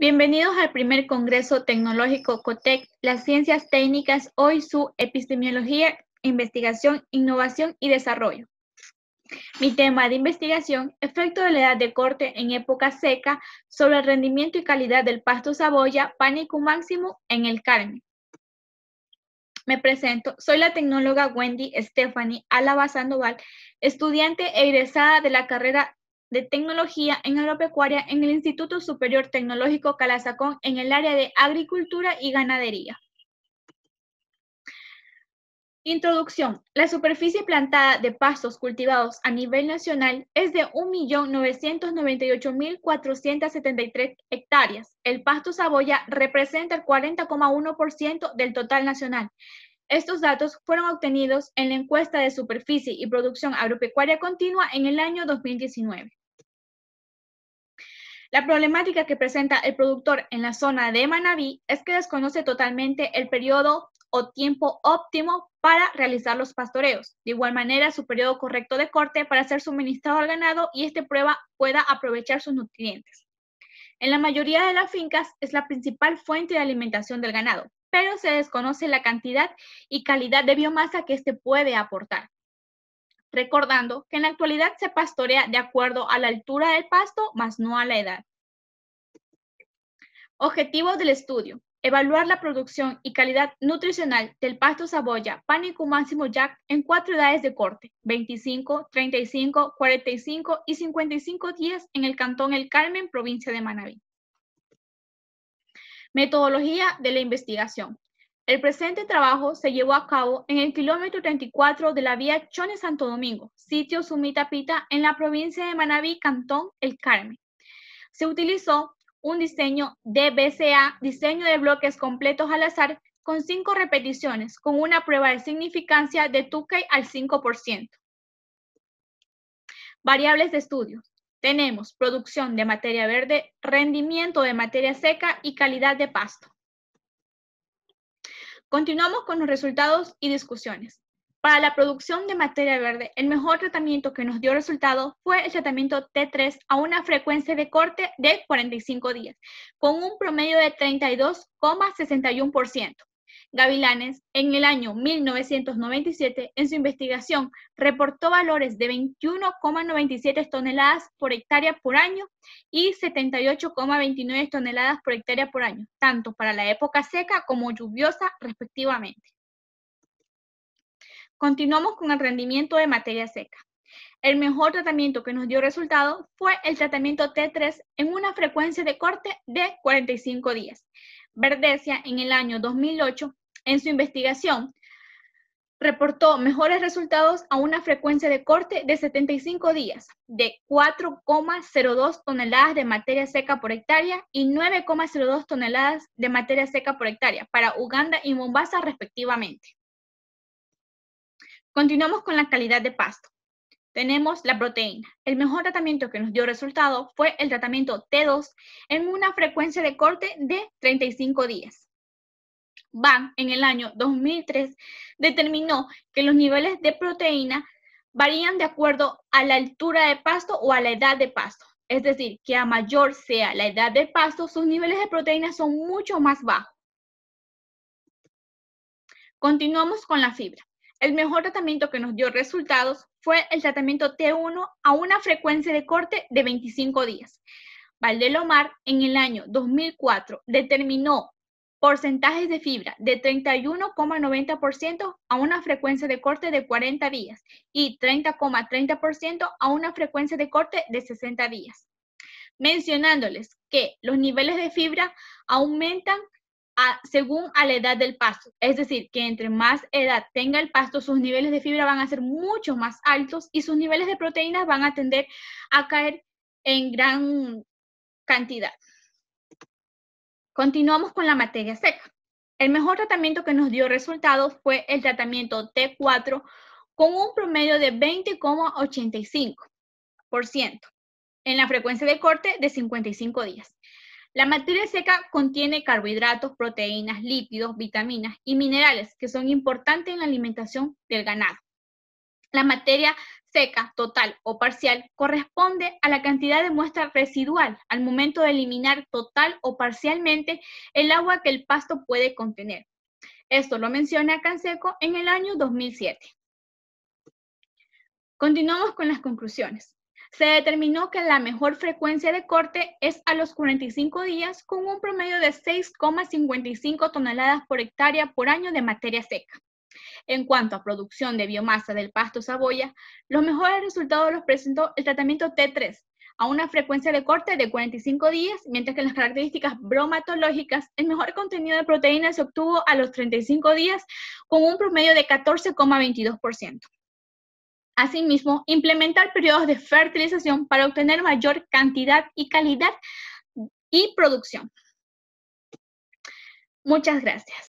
Bienvenidos al primer Congreso Tecnológico COTEC, las ciencias técnicas, hoy su epistemología, investigación, innovación y desarrollo. Mi tema de investigación, efecto de la edad de corte en época seca sobre el rendimiento y calidad del pasto saboya, pánico máximo en el Carmen. Me presento, soy la tecnóloga Wendy Stephanie Álava Sandoval, estudiante egresada de la carrera de Tecnología en Agropecuaria en el Instituto Superior Tecnológico Calazacón en el área de Agricultura y Ganadería. Introducción. La superficie plantada de pastos cultivados a nivel nacional es de 1.998.473 hectáreas. El pasto saboya representa el 40,1% del total nacional. Estos datos fueron obtenidos en la encuesta de superficie y producción agropecuaria continua en el año 2019. La problemática que presenta el productor en la zona de Manabí es que desconoce totalmente el periodo o tiempo óptimo para realizar los pastoreos. De igual manera, su periodo correcto de corte para ser suministrado al ganado y este prueba pueda aprovechar sus nutrientes. En la mayoría de las fincas es la principal fuente de alimentación del ganado, pero se desconoce la cantidad y calidad de biomasa que éste puede aportar recordando que en la actualidad se pastorea de acuerdo a la altura del pasto, más no a la edad. Objetivo del estudio. Evaluar la producción y calidad nutricional del pasto saboya pánico máximo jack en cuatro edades de corte, 25, 35, 45 y 55 días en el Cantón El Carmen, provincia de Manabí. Metodología de la investigación. El presente trabajo se llevó a cabo en el kilómetro 34 de la vía Chone Santo Domingo, sitio Sumita Pita, en la provincia de Manabí, Cantón El Carmen. Se utilizó un diseño DBCA, diseño de bloques completos al azar, con cinco repeticiones, con una prueba de significancia de Tukey al 5%. Variables de estudio. Tenemos producción de materia verde, rendimiento de materia seca y calidad de pasto. Continuamos con los resultados y discusiones. Para la producción de materia verde, el mejor tratamiento que nos dio resultado fue el tratamiento T3 a una frecuencia de corte de 45 días, con un promedio de 32,61%. Gavilanes, en el año 1997, en su investigación, reportó valores de 21,97 toneladas por hectárea por año y 78,29 toneladas por hectárea por año, tanto para la época seca como lluviosa, respectivamente. Continuamos con el rendimiento de materia seca. El mejor tratamiento que nos dio resultado fue el tratamiento T3 en una frecuencia de corte de 45 días. Verdesia en el año 2008, en su investigación, reportó mejores resultados a una frecuencia de corte de 75 días, de 4,02 toneladas de materia seca por hectárea y 9,02 toneladas de materia seca por hectárea para Uganda y Mombasa respectivamente. Continuamos con la calidad de pasto. Tenemos la proteína. El mejor tratamiento que nos dio resultado fue el tratamiento T2 en una frecuencia de corte de 35 días. van en el año 2003 determinó que los niveles de proteína varían de acuerdo a la altura de pasto o a la edad de pasto. Es decir, que a mayor sea la edad de pasto, sus niveles de proteína son mucho más bajos. Continuamos con la fibra. El mejor tratamiento que nos dio resultados fue el tratamiento T1 a una frecuencia de corte de 25 días. Valdelomar en el año 2004 determinó porcentajes de fibra de 31,90% a una frecuencia de corte de 40 días y 30,30% a una frecuencia de corte de 60 días, mencionándoles que los niveles de fibra aumentan según a la edad del pasto. Es decir, que entre más edad tenga el pasto, sus niveles de fibra van a ser mucho más altos y sus niveles de proteínas van a tender a caer en gran cantidad. Continuamos con la materia seca. El mejor tratamiento que nos dio resultados fue el tratamiento T4 con un promedio de 20,85% en la frecuencia de corte de 55 días. La materia seca contiene carbohidratos, proteínas, lípidos, vitaminas y minerales que son importantes en la alimentación del ganado. La materia seca total o parcial corresponde a la cantidad de muestra residual al momento de eliminar total o parcialmente el agua que el pasto puede contener. Esto lo menciona Canseco en el año 2007. Continuamos con las conclusiones se determinó que la mejor frecuencia de corte es a los 45 días con un promedio de 6,55 toneladas por hectárea por año de materia seca. En cuanto a producción de biomasa del pasto saboya, los mejores resultados los presentó el tratamiento T3 a una frecuencia de corte de 45 días, mientras que en las características bromatológicas, el mejor contenido de proteína se obtuvo a los 35 días con un promedio de 14,22%. Asimismo, implementar periodos de fertilización para obtener mayor cantidad y calidad y producción. Muchas gracias.